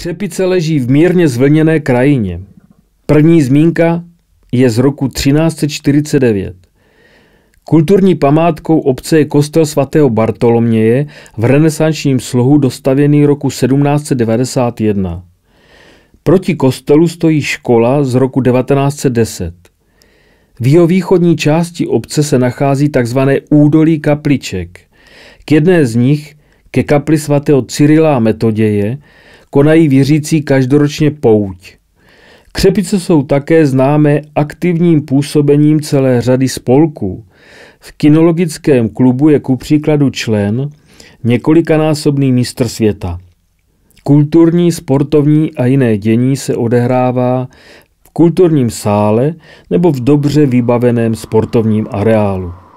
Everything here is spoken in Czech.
Křepice leží v mírně zvlněné krajině. První zmínka je z roku 1349. Kulturní památkou obce je kostel svatého Bartoloměje v renesančním slohu dostavěný roku 1791. Proti kostelu stojí škola z roku 1910. V jeho východní části obce se nachází tzv. údolí kapliček. K jedné z nich, ke kapli svatého Cyrila a Metoděje, konají věřící každoročně pouť. Křepice jsou také známé aktivním působením celé řady spolků. V kinologickém klubu je ku příkladu člen několikanásobný mistr světa. Kulturní, sportovní a jiné dění se odehrává v kulturním sále nebo v dobře vybaveném sportovním areálu.